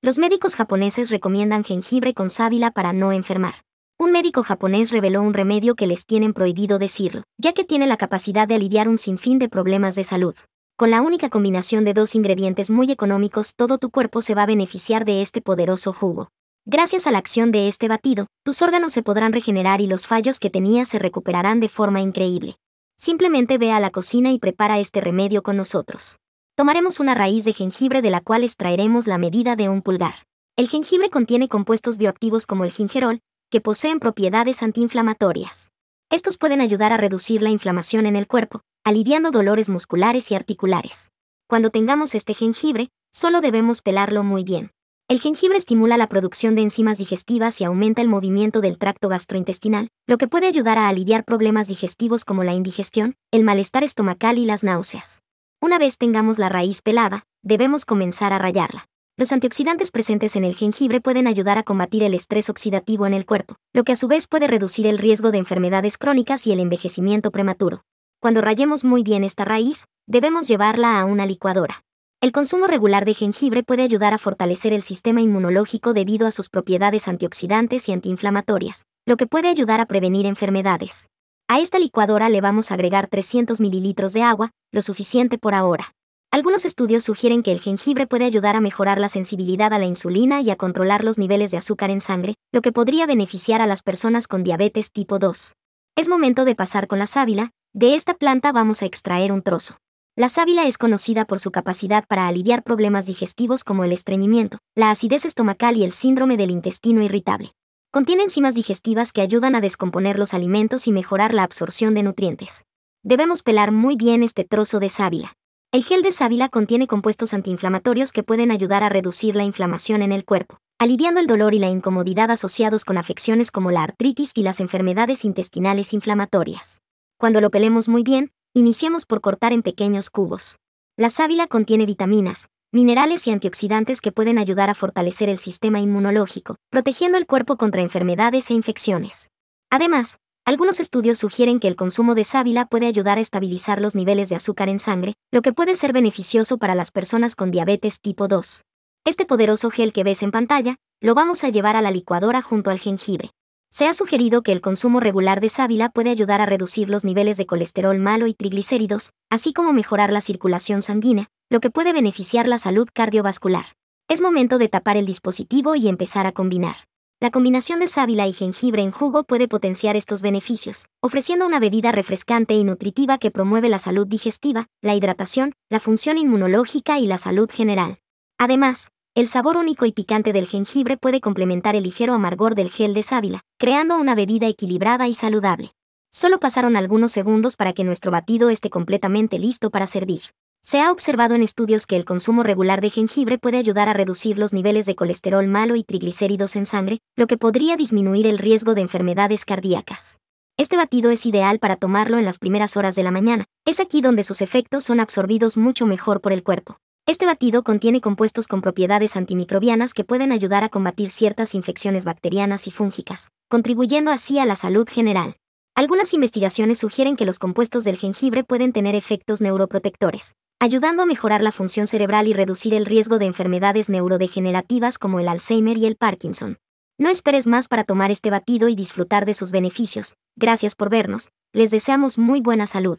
Los médicos japoneses recomiendan jengibre con sábila para no enfermar. Un médico japonés reveló un remedio que les tienen prohibido decirlo, ya que tiene la capacidad de aliviar un sinfín de problemas de salud. Con la única combinación de dos ingredientes muy económicos, todo tu cuerpo se va a beneficiar de este poderoso jugo. Gracias a la acción de este batido, tus órganos se podrán regenerar y los fallos que tenías se recuperarán de forma increíble. Simplemente ve a la cocina y prepara este remedio con nosotros. Tomaremos una raíz de jengibre de la cual extraeremos la medida de un pulgar. El jengibre contiene compuestos bioactivos como el gingerol, que poseen propiedades antiinflamatorias. Estos pueden ayudar a reducir la inflamación en el cuerpo, aliviando dolores musculares y articulares. Cuando tengamos este jengibre, solo debemos pelarlo muy bien. El jengibre estimula la producción de enzimas digestivas y aumenta el movimiento del tracto gastrointestinal, lo que puede ayudar a aliviar problemas digestivos como la indigestión, el malestar estomacal y las náuseas. Una vez tengamos la raíz pelada, debemos comenzar a rayarla. Los antioxidantes presentes en el jengibre pueden ayudar a combatir el estrés oxidativo en el cuerpo, lo que a su vez puede reducir el riesgo de enfermedades crónicas y el envejecimiento prematuro. Cuando rayemos muy bien esta raíz, debemos llevarla a una licuadora. El consumo regular de jengibre puede ayudar a fortalecer el sistema inmunológico debido a sus propiedades antioxidantes y antiinflamatorias, lo que puede ayudar a prevenir enfermedades. A esta licuadora le vamos a agregar 300 mililitros de agua, lo suficiente por ahora. Algunos estudios sugieren que el jengibre puede ayudar a mejorar la sensibilidad a la insulina y a controlar los niveles de azúcar en sangre, lo que podría beneficiar a las personas con diabetes tipo 2. Es momento de pasar con la sábila, de esta planta vamos a extraer un trozo. La sábila es conocida por su capacidad para aliviar problemas digestivos como el estreñimiento, la acidez estomacal y el síndrome del intestino irritable. Contiene enzimas digestivas que ayudan a descomponer los alimentos y mejorar la absorción de nutrientes. Debemos pelar muy bien este trozo de sábila. El gel de sábila contiene compuestos antiinflamatorios que pueden ayudar a reducir la inflamación en el cuerpo, aliviando el dolor y la incomodidad asociados con afecciones como la artritis y las enfermedades intestinales inflamatorias. Cuando lo pelemos muy bien, iniciemos por cortar en pequeños cubos. La sábila contiene vitaminas, minerales y antioxidantes que pueden ayudar a fortalecer el sistema inmunológico, protegiendo el cuerpo contra enfermedades e infecciones. Además, algunos estudios sugieren que el consumo de sábila puede ayudar a estabilizar los niveles de azúcar en sangre, lo que puede ser beneficioso para las personas con diabetes tipo 2. Este poderoso gel que ves en pantalla, lo vamos a llevar a la licuadora junto al jengibre. Se ha sugerido que el consumo regular de sábila puede ayudar a reducir los niveles de colesterol malo y triglicéridos, así como mejorar la circulación sanguínea, lo que puede beneficiar la salud cardiovascular. Es momento de tapar el dispositivo y empezar a combinar. La combinación de sábila y jengibre en jugo puede potenciar estos beneficios, ofreciendo una bebida refrescante y nutritiva que promueve la salud digestiva, la hidratación, la función inmunológica y la salud general. Además, el sabor único y picante del jengibre puede complementar el ligero amargor del gel de sábila, creando una bebida equilibrada y saludable. Solo pasaron algunos segundos para que nuestro batido esté completamente listo para servir. Se ha observado en estudios que el consumo regular de jengibre puede ayudar a reducir los niveles de colesterol malo y triglicéridos en sangre, lo que podría disminuir el riesgo de enfermedades cardíacas. Este batido es ideal para tomarlo en las primeras horas de la mañana, es aquí donde sus efectos son absorbidos mucho mejor por el cuerpo. Este batido contiene compuestos con propiedades antimicrobianas que pueden ayudar a combatir ciertas infecciones bacterianas y fúngicas, contribuyendo así a la salud general. Algunas investigaciones sugieren que los compuestos del jengibre pueden tener efectos neuroprotectores, ayudando a mejorar la función cerebral y reducir el riesgo de enfermedades neurodegenerativas como el Alzheimer y el Parkinson. No esperes más para tomar este batido y disfrutar de sus beneficios. Gracias por vernos. Les deseamos muy buena salud.